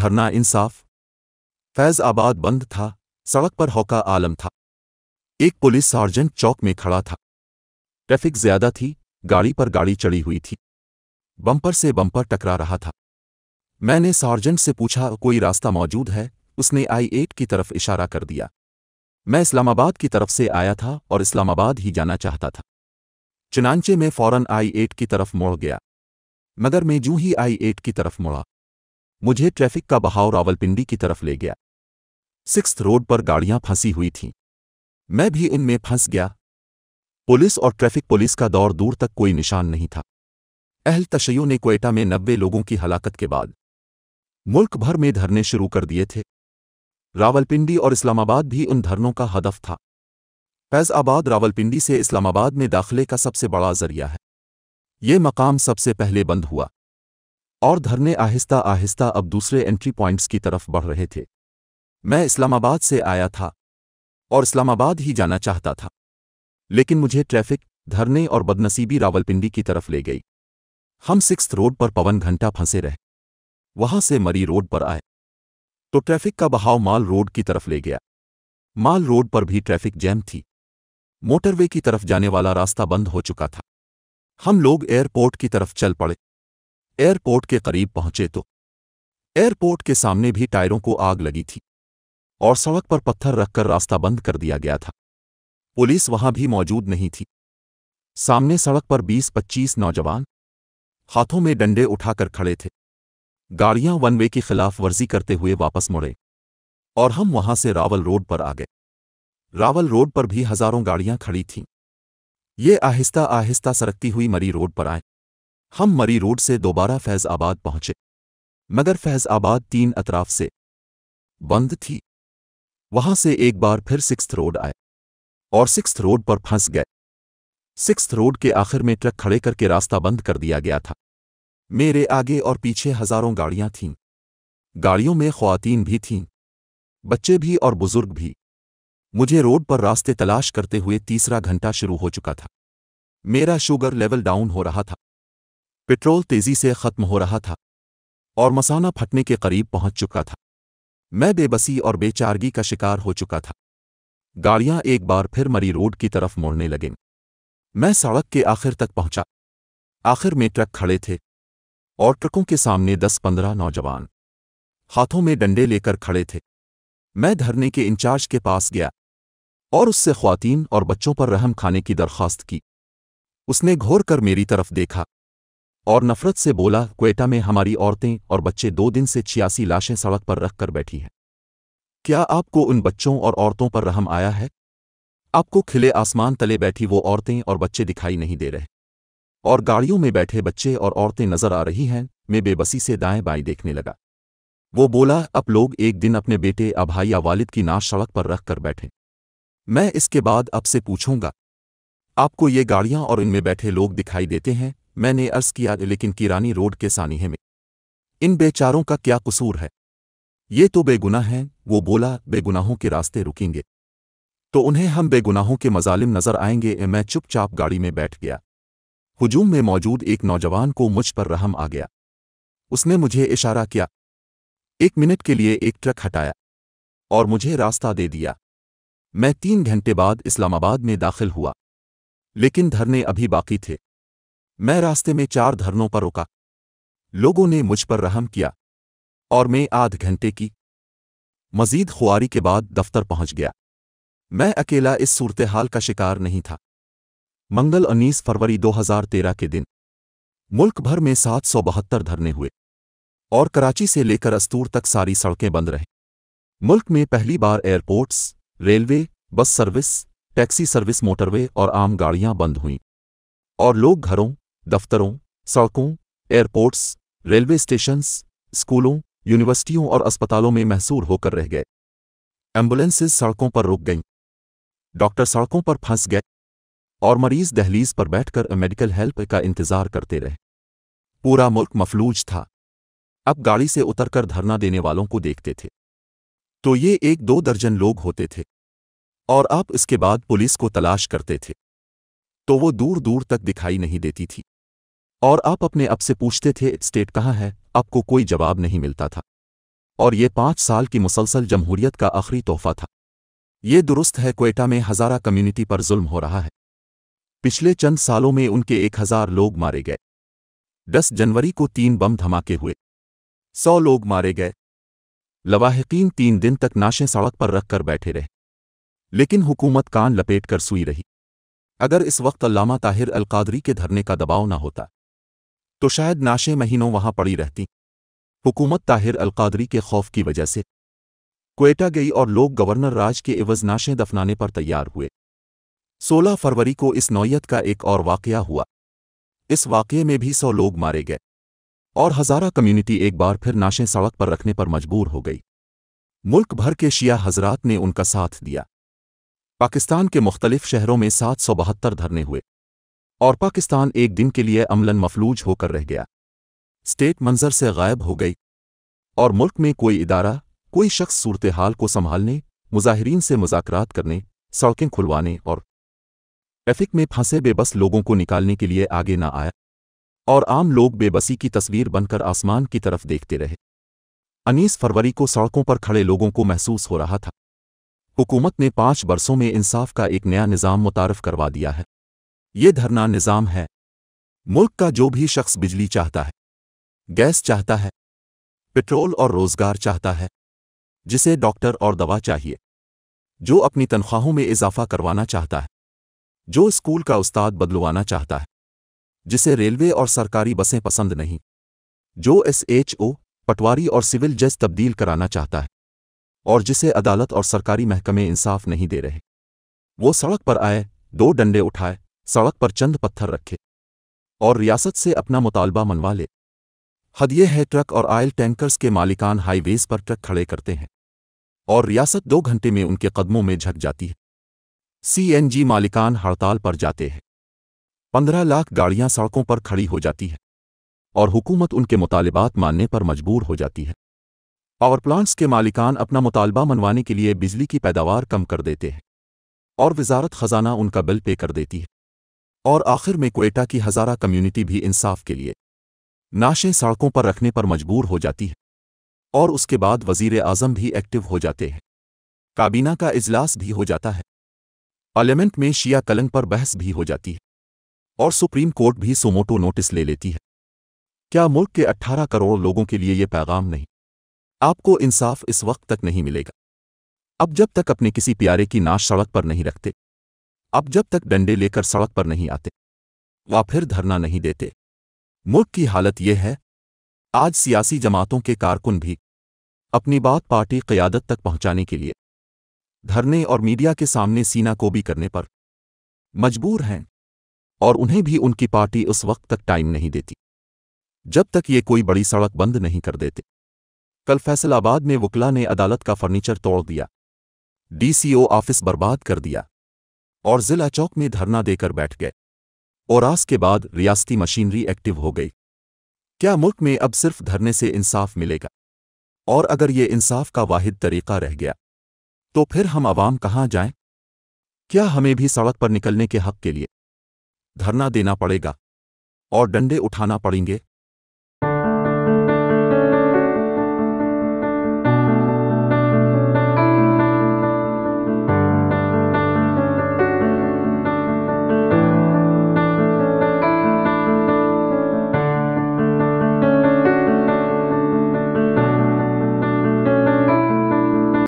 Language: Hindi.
धरना इंसाफ फैज आबाद बंद था सड़क पर हौका आलम था एक पुलिस सार्जेंट चौक में खड़ा था ट्रैफिक ज्यादा थी गाड़ी पर गाड़ी चढ़ी हुई थी बम्पर से बम्पर टकरा रहा था मैंने सार्जेंट से पूछा कोई रास्ता मौजूद है उसने आई एट की तरफ इशारा कर दिया मैं इस्लामाबाद की तरफ से आया था और इस्लामाबाद ही जाना चाहता था चुनांचे में फौरन आई एट की तरफ मोड़ गया मगर मैं जूं ही आई एट की तरफ मुड़ा मुझे ट्रैफिक का बहाव रावलपिंडी की तरफ ले गया सिक्स रोड पर गाड़ियां फंसी हुई थीं मैं भी इनमें फंस गया पुलिस और ट्रैफिक पुलिस का दौर दूर तक कोई निशान नहीं था अहल तशैयों ने कोयटा में नब्बे लोगों की हलाकत के बाद मुल्क भर में धरने शुरू कर दिए थे रावलपिंडी और इस्लामाबाद भी उन धरनों का हदफ था फैज़ाबाद रावलपिंडी से इस्लामाबाद में दाखिले का सबसे बड़ा जरिया है ये मकाम सबसे पहले बंद हुआ और धरने आहिस्ता आहिस्ता अब दूसरे एंट्री पॉइंट्स की तरफ बढ़ रहे थे मैं इस्लामाबाद से आया था और इस्लामाबाद ही जाना चाहता था लेकिन मुझे ट्रैफिक धरने और बदनसीबी रावलपिंडी की तरफ ले गई हम सिक्स रोड पर पवन घंटा फंसे रहे वहां से मरी रोड पर आए तो ट्रैफिक का बहाव माल रोड की तरफ ले गया माल रोड पर भी ट्रैफिक जैम थी मोटरवे की तरफ जाने वाला रास्ता बंद हो चुका था हम लोग एयरपोर्ट की तरफ चल पड़े एयरपोर्ट के करीब पहुंचे तो एयरपोर्ट के सामने भी टायरों को आग लगी थी और सड़क पर पत्थर रखकर रास्ता बंद कर दिया गया था पुलिस वहां भी मौजूद नहीं थी सामने सड़क पर 20-25 नौजवान हाथों में डंडे उठाकर खड़े थे गाड़ियां वन वे की खिलाफ वर्जी करते हुए वापस मुड़े और हम वहां से रावल रोड पर आ गए रावल रोड पर भी हजारों गाड़ियां खड़ी थीं ये आहिस्ता आहिस्ता सरकती हुई मरी रोड पर आए हम मरी रोड से दोबारा फैज़ आबाद पहुंचे मगर फैज़ आबाद तीन अतराफ से बंद थी वहां से एक बार फिर सिक्स्थ रोड आए और सिक्स रोड पर फंस गए सिक्स्थ रोड के आखिर में ट्रक खड़े करके रास्ता बंद कर दिया गया था मेरे आगे और पीछे हजारों गाड़ियां थीं गाड़ियों में खुवान भी थीं बच्चे भी और बुजुर्ग भी मुझे रोड पर रास्ते तलाश करते हुए तीसरा घंटा शुरू हो चुका था मेरा शुगर लेवल डाउन हो रहा था पेट्रोल तेजी से खत्म हो रहा था और मसाना फटने के करीब पहुंच चुका था मैं बेबसी और बेचारगी का शिकार हो चुका था गाड़ियां एक बार फिर मरी रोड की तरफ मोड़ने लगें मैं सड़क के आखिर तक पहुंचा आखिर में ट्रक खड़े थे और ट्रकों के सामने दस पंद्रह नौजवान हाथों में डंडे लेकर खड़े थे मैं धरने के इंचार्ज के पास गया और उससे खुवान और बच्चों पर रहम खाने की दरख्वास्त की उसने घोर कर मेरी तरफ देखा और नफरत से बोला क्वेटा में हमारी औरतें और बच्चे दो दिन से छियासी लाशें सड़क पर रख कर बैठी हैं क्या आपको उन बच्चों और औरतों पर रहम आया है आपको खिले आसमान तले बैठी वो औरतें और बच्चे दिखाई नहीं दे रहे और गाड़ियों में बैठे बच्चे और औरतें नजर आ रही हैं मैं बेबसी से दाएं बाएं देखने लगा वो बोला अब लोग एक दिन अपने बेटे अभाई या वालिद की नाश सड़क पर रख कर बैठे मैं इसके बाद अब से पूछूंगा आपको ये गाड़ियां और इनमें बैठे लोग दिखाई देते हैं मैंने अर्ज किया लेकिन किरानी रोड के सानिहे में इन बेचारों का क्या कसूर है ये तो बेगुनाह हैं वो बोला बेगुनाहों के रास्ते रुकेंगे तो उन्हें हम बेगुनाहों के मजालिम नजर आएंगे मैं चुपचाप गाड़ी में बैठ गया हुजूम में मौजूद एक नौजवान को मुझ पर रहम आ गया उसने मुझे इशारा किया एक मिनट के लिए एक ट्रक हटाया और मुझे रास्ता दे दिया मैं तीन घंटे बाद इस्लामाबाद में दाखिल हुआ लेकिन धरने अभी बाकी थे मैं रास्ते में चार धरनों पर रुका लोगों ने मुझ पर रहम किया और मैं आध घंटे की मजीद खुआरी के बाद दफ्तर पहुंच गया मैं अकेला इस सूरतहाल का शिकार नहीं था मंगल उन्नीस फरवरी 2013 के दिन मुल्क भर में सात सौ बहत्तर धरने हुए और कराची से लेकर अस्तूर तक सारी सड़कें बंद रहे मुल्क में पहली बार airports railway bus service taxi service motorway और आम गाड़ियां बंद हुईं और लोग घरों दफ्तरों सड़कों एयरपोर्ट्स रेलवे स्टेशन स्कूलों यूनिवर्सिटियों और अस्पतालों में महसूर होकर रह गए एम्बुलेंसेज सड़कों पर रुक गईं डॉक्टर सड़कों पर फंस गए और मरीज दहलीज पर बैठकर मेडिकल हेल्प का इंतजार करते रहे पूरा मुल्क मफलूज था अब गाड़ी से उतरकर धरना देने वालों को देखते थे तो ये एक दो दर्जन लोग होते थे और आप इसके बाद पुलिस को तलाश करते थे तो वो दूर दूर तक दिखाई नहीं देती थी और आप अपने अब से पूछते थे स्टेट कहाँ है आपको कोई जवाब नहीं मिलता था और ये पांच साल की मुसलसल जमहूरियत का आखिरी तोहफा था ये दुरुस्त है कोयटा में हज़ारा कम्युनिटी पर जुल्म हो रहा है पिछले चंद सालों में उनके एक हज़ार लोग मारे गए दस जनवरी को तीन बम धमाके हुए सौ लोग मारे गए लवाहकीन तीन दिन तक नाशें सड़क पर रखकर बैठे रहे लेकिन हुकूमत कान लपेट कर सुई रही अगर इस वक्त अल्लामा ताहिर अलकादरी के धरने का दबाव न होता तो शायद नाशें महीनों वहां पड़ी रहती हुकूमत ताहिर अलकादरी के खौफ की वजह से कोयटा गई और लोग गवर्नर राज के एवज नाशें दफनाने पर तैयार हुए 16 फरवरी को इस नौयत का एक और वाक़ हुआ इस वाक़े में भी सौ लोग मारे गए और हज़ारा कम्युनिटी एक बार फिर नाशें सड़क पर रखने पर मजबूर हो गई मुल्क भर के शिया हजरात ने उनका साथ दिया पाकिस्तान के मुख्तलिफ शहरों में सात सौ बहत्तर धरने हुए और पाकिस्तान एक दिन के लिए अमलन मफलूज होकर रह गया स्टेट मंजर से गायब हो गई और मुल्क में कोई इदारा कोई शख्स सूरत हाल को संभालने मुजाहरीन से मुजाकरात करने सड़कें खुलवाने और ट्रैफिक में फंसे बेबस लोगों को निकालने के लिए आगे न आया और आम लोग बेबसी की तस्वीर बनकर आसमान की तरफ देखते रहे अनीस फरवरी को सड़कों पर खड़े लोगों को महसूस हो रहा था हुकूमत ने पांच बरसों में इंसाफ का एक नया निज़ाम मुतारफ़ करवा दिया है ये धरना निज़ाम है मुल्क का जो भी शख्स बिजली चाहता है गैस चाहता है पेट्रोल और रोजगार चाहता है जिसे डॉक्टर और दवा चाहिए जो अपनी तनख्वाहों में इजाफा करवाना चाहता है जो स्कूल का उस्ताद बदलवाना चाहता है जिसे रेलवे और सरकारी बसें पसंद नहीं जो एसएचओ पटवारी और सिविल जज तब्दील कराना चाहता है और जिसे अदालत और सरकारी महकमे इंसाफ नहीं दे रहे वो सड़क पर आए दो डंडे उठाए सड़क पर चंद पत्थर रखे और रियासत से अपना मुतालबा मनवा ले हद ये है ट्रक और आयल टैंकर्स के मालिकान हाईवेज पर ट्रक खड़े करते हैं और रियासत दो घंटे में उनके कदमों में झक जाती है सीएनजी मालिकान हड़ताल पर जाते हैं पंद्रह लाख गाड़ियां सड़कों पर खड़ी हो जाती हैं और हुकूमत उनके मुतालबात मानने पर मजबूर हो जाती है पावर प्लांट्स के मालिकान अपना मुतालबा मनवाने के लिए बिजली की पैदावार कम कर देते हैं और वजारत खजाना उनका बिल पे कर देती है और आखिर में कोएटा की हज़ारा कम्युनिटी भी इंसाफ के लिए नाशें सड़कों पर रखने पर मजबूर हो जाती है और उसके बाद वजीर आजम भी एक्टिव हो जाते हैं काबीना का इजलास भी हो जाता है पार्लियामेंट में शिया कलंग पर बहस भी हो जाती है और सुप्रीम कोर्ट भी सोमोटो नोटिस ले लेती है क्या मुल्क के 18 करोड़ लोगों के लिए ये पैगाम नहीं आपको इंसाफ इस वक्त तक नहीं मिलेगा अब जब तक अपने किसी प्यारे की नाश सड़क पर नहीं रखते अब जब तक डंडे लेकर सड़क पर नहीं आते व फिर धरना नहीं देते मुल्क की हालत यह है आज सियासी जमातों के कारकुन भी अपनी बात पार्टी क़यादत तक पहुंचाने के लिए धरने और मीडिया के सामने सीना कोबी करने पर मजबूर हैं और उन्हें भी उनकी पार्टी उस वक्त तक टाइम नहीं देती जब तक ये कोई बड़ी सड़क बंद नहीं कर देते कल फैसलाबाद में वकला ने अदालत का फर्नीचर तोड़ दिया डीसीओ ऑफिस बर्बाद कर दिया और जिला चौक में धरना देकर बैठ गए और आस के बाद रियासती मशीनरी एक्टिव हो गई क्या मुल्क में अब सिर्फ धरने से इंसाफ मिलेगा और अगर ये इंसाफ का वाहिद तरीका रह गया तो फिर हम आवाम कहाँ जाएं? क्या हमें भी सड़क पर निकलने के हक के लिए धरना देना पड़ेगा और डंडे उठाना पड़ेंगे